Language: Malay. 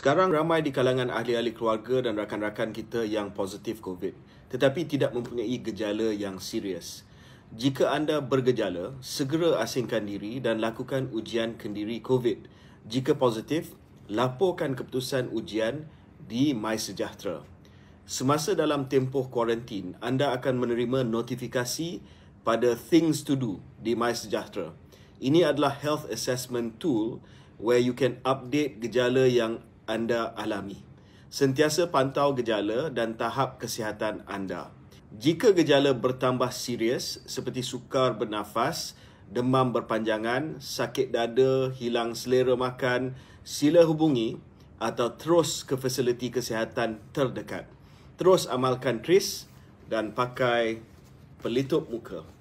Sekarang ramai di kalangan ahli-ahli keluarga dan rakan-rakan kita yang positif COVID tetapi tidak mempunyai gejala yang serius. Jika anda bergejala, segera asingkan diri dan lakukan ujian kendiri COVID. Jika positif, laporkan keputusan ujian di MySejahtera. Semasa dalam tempoh kuarantin, anda akan menerima notifikasi pada things to do di MySejahtera. Ini adalah health assessment tool where you can update gejala yang anda alami. Sentiasa pantau gejala dan tahap kesihatan anda. Jika gejala bertambah serius seperti sukar bernafas, demam berpanjangan, sakit dada, hilang selera makan, sila hubungi atau terus ke fasiliti kesihatan terdekat. Terus amalkan tris dan pakai pelitup muka.